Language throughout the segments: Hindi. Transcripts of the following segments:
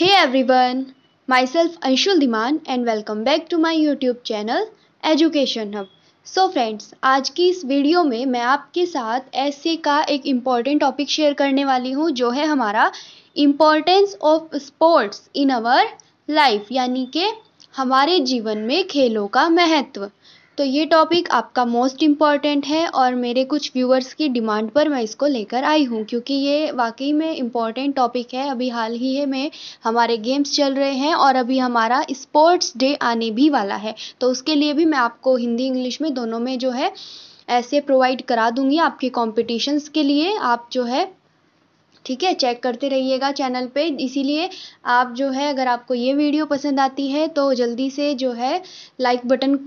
Hey everyone, myself Anshul Diman and welcome back to my YouTube channel Education Hub. So so friends आज की इस वीडियो में मैं आपके साथ ऐसे का एक इम्पॉर्टेंट टॉपिक शेयर करने वाली हूँ जो है हमारा importance of sports in our life यानी कि हमारे जीवन में खेलों का महत्व तो ये टॉपिक आपका मोस्ट इम्पॉर्टेंट है और मेरे कुछ व्यूअर्स की डिमांड पर मैं इसको लेकर आई हूँ क्योंकि ये वाकई में इम्पॉर्टेंट टॉपिक है अभी हाल ही है में हमारे गेम्स चल रहे हैं और अभी हमारा स्पोर्ट्स डे आने भी वाला है तो उसके लिए भी मैं आपको हिंदी इंग्लिश में दोनों में जो है ऐसे प्रोवाइड करा दूँगी आपके कॉम्पिटिशन्स के लिए आप जो है ठीक है चेक करते रहिएगा चैनल पे इसीलिए आप जो है अगर आपको ये वीडियो पसंद आती है तो जल्दी से जो है लाइक बटन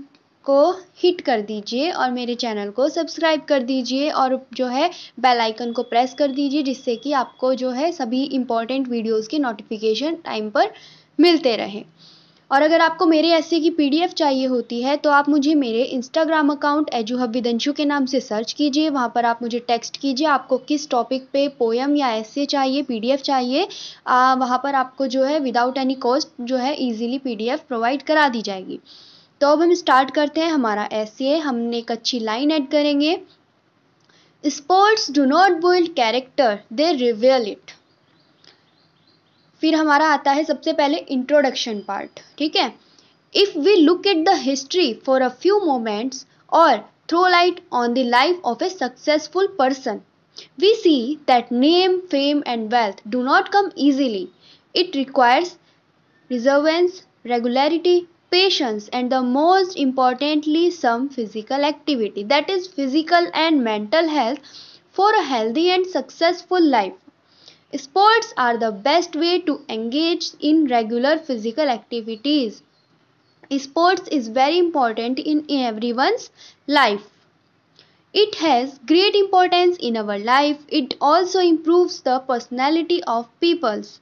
को हिट कर दीजिए और मेरे चैनल को सब्सक्राइब कर दीजिए और जो है बेल आइकन को प्रेस कर दीजिए जिससे कि आपको जो है सभी इम्पॉर्टेंट वीडियोस के नोटिफिकेशन टाइम पर मिलते रहें और अगर आपको मेरे ऐसे की पीडीएफ चाहिए होती है तो आप मुझे मेरे इंस्टाग्राम अकाउंट एजूहब विदंशु के नाम से सर्च कीजिए वहाँ पर आप मुझे टेक्स्ट कीजिए आपको किस टॉपिक पे पोएम या ऐसे चाहिए पीडीएफ चाहिए आ, वहाँ पर आपको जो है विदाउट एनी कॉस्ट जो है ईजिली पीडीएफ प्रोवाइड करा दी जाएगी तो अब हम स्टार्ट करते हैं हमारा ऐसे हमने एक अच्छी लाइन ऐड करेंगे sports do not build character they reveal it फिर हमारा आता है सबसे पहले इंट्रोडक्शन पार्ट ठीक है if we look at the history for a few moments और throw light on the life of a successful person we see that name fame and wealth do not come easily it requires perseverance regularity patience and the most importantly some physical activity that is physical and mental health for a healthy and successful life. Sports are the best way to engage in regular physical activities. Sports is very important in everyone's life. It has great importance in our life. It also improves the personality of peoples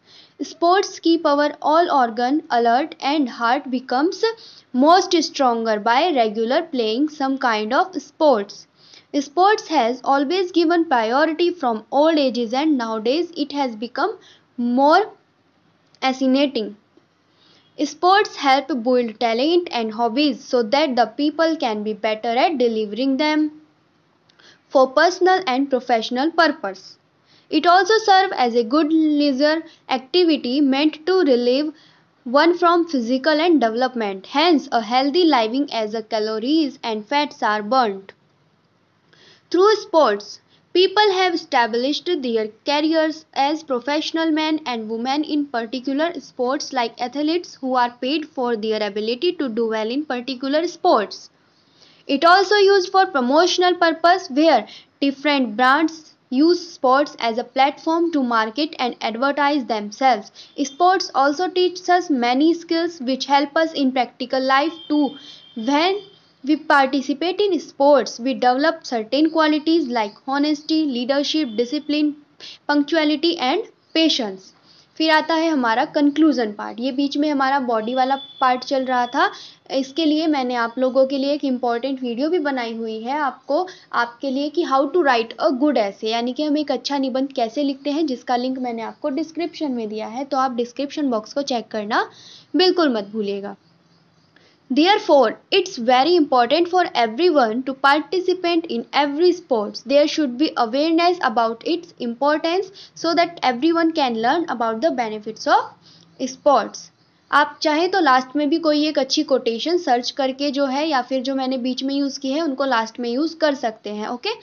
sports keep our all organ alert and heart becomes most stronger by regular playing some kind of sports. Sports has always given priority from old ages and nowadays it has become more fascinating. Sports help build talent and hobbies so that the people can be better at delivering them for personal and professional purpose. It also serves as a good leisure activity meant to relieve one from physical and development. Hence, a healthy living as the calories and fats are burnt. Through sports, people have established their careers as professional men and women in particular sports like athletes who are paid for their ability to do well in particular sports. It also used for promotional purpose where different brands use sports as a platform to market and advertise themselves. Sports also teach us many skills which help us in practical life too. When we participate in sports, we develop certain qualities like honesty, leadership, discipline, punctuality and patience. फिर आता है हमारा कंक्लूज़न पार्ट ये बीच में हमारा बॉडी वाला पार्ट चल रहा था इसके लिए मैंने आप लोगों के लिए एक इम्पॉर्टेंट वीडियो भी बनाई हुई है आपको आपके लिए कि how to write a good essay यानी कि हम एक अच्छा निबंध कैसे लिखते हैं जिसका लिंक मैंने आपको डिस्क्रिप्शन में दिया है तो आप डिस्क्रिप्शन बॉक्स को चेक करना बिल्कुल मत भूलिएगा Therefore, it's very important for everyone to participate in every sports. There should be awareness about its importance so that everyone can learn about the benefits of sports. आप चाहें तो लास्ट में भी कोई एक अच्छी कोटेशन सर्च करके जो है या फिर जो मैंने बीच में यूज़ की है उनको लास्ट में यूज़ कर सकते हैं ओके okay?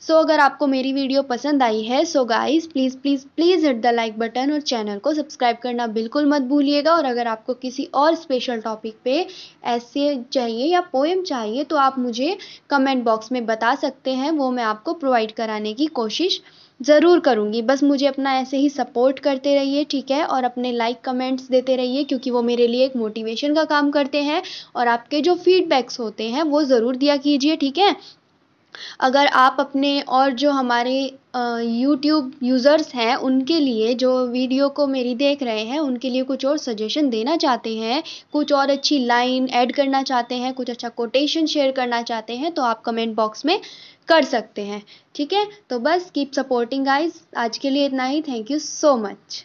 सो so, अगर आपको मेरी वीडियो पसंद आई है so guys please please please hit the like button और चैनल को सब्सक्राइब करना बिल्कुल मत भूलिएगा और अगर आपको किसी और स्पेशल टॉपिक पे ऐसे चाहिए या पोएम चाहिए तो आप मुझे कमेंट बॉक्स में बता सकते हैं वो मैं आपको प्रोवाइड कराने की कोशिश ज़रूर करूँगी बस मुझे अपना ऐसे ही सपोर्ट करते रहिए ठीक है और अपने लाइक कमेंट्स देते रहिए क्योंकि वो मेरे लिए एक मोटिवेशन का काम करते हैं और आपके जो फीडबैक्स होते हैं वो ज़रूर दिया कीजिए ठीक है अगर आप अपने और जो हमारे यूट्यूब यूज़र्स हैं उनके लिए जो वीडियो को मेरी देख रहे हैं उनके लिए कुछ और सजेशन देना चाहते हैं कुछ और अच्छी लाइन ऐड करना चाहते हैं कुछ अच्छा कोटेशन शेयर करना चाहते हैं तो आप कमेंट बॉक्स में कर सकते हैं ठीक है तो बस कीप सपोर्टिंग गाइज आज के लिए इतना ही थैंक यू सो मच